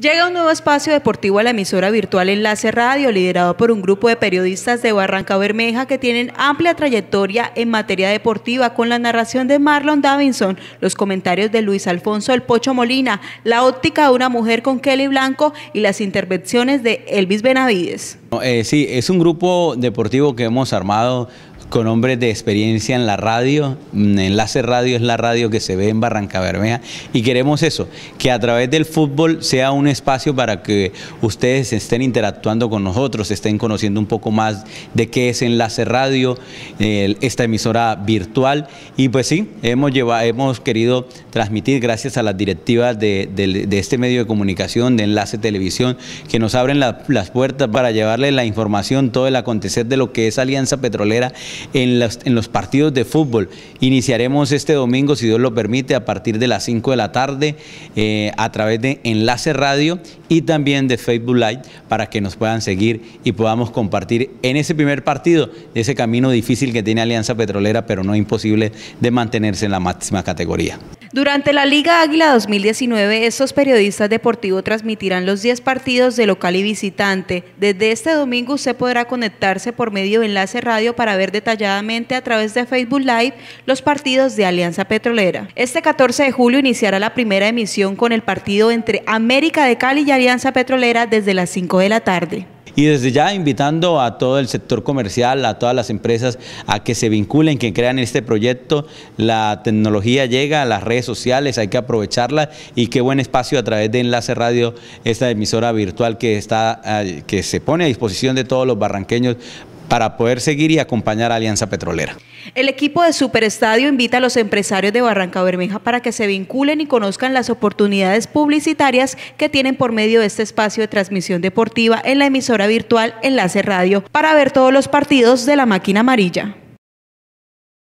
Llega un nuevo espacio deportivo a la emisora virtual Enlace Radio, liderado por un grupo de periodistas de Barranca Bermeja que tienen amplia trayectoria en materia deportiva, con la narración de Marlon Davinson, los comentarios de Luis Alfonso El Pocho Molina, la óptica de una mujer con Kelly Blanco y las intervenciones de Elvis Benavides. Eh, sí, es un grupo deportivo que hemos armado con hombres de experiencia en la radio. Mm, Enlace Radio es la radio que se ve en Barranca Bermeja y queremos eso, que a través del fútbol sea un espacio para que ustedes estén interactuando con nosotros, estén conociendo un poco más de qué es Enlace Radio, esta emisora virtual. Y pues sí, hemos, llevado, hemos querido transmitir gracias a las directivas de, este medio de comunicación, de Enlace Televisión, que nos abren las puertas para llevarles la información, todo el acontecer de lo que es Alianza Petrolera en los, partidos de fútbol. Iniciaremos este domingo, si Dios lo permite, a partir de las 5 de la tarde eh, a través de Enlace Radio y también de Facebook Live para que nos puedan seguir y podamos compartir en ese primer partido ese camino difícil que tiene Alianza Petrolera, pero no imposible de mantenerse en la máxima categoría. Durante la Liga Águila 2019, estos periodistas deportivos transmitirán los 10 partidos de local y visitante. Desde este domingo usted podrá conectarse por medio de enlace radio para ver detalladamente a través de Facebook Live los partidos de Alianza Petrolera. Este 14 de julio iniciará la primera emisión con el partido entre América de Cali y Alianza Petrolera desde las 5 de la tarde. Y desde ya invitando a todo el sector comercial, a todas las empresas a que se vinculen, que crean este proyecto. La tecnología llega a las redes sociales, hay que aprovecharla y qué buen espacio a través de Enlace Radio, esta emisora virtual que, está, eh, que se pone a disposición de todos los barranqueños para poder seguir y acompañar a Alianza Petrolera. El equipo de Superestadio invita a los empresarios de Barranca Bermeja para que se vinculen y conozcan las oportunidades publicitarias que tienen por medio de este espacio de transmisión deportiva en la emisora virtual Enlace Radio para ver todos los partidos de la máquina amarilla.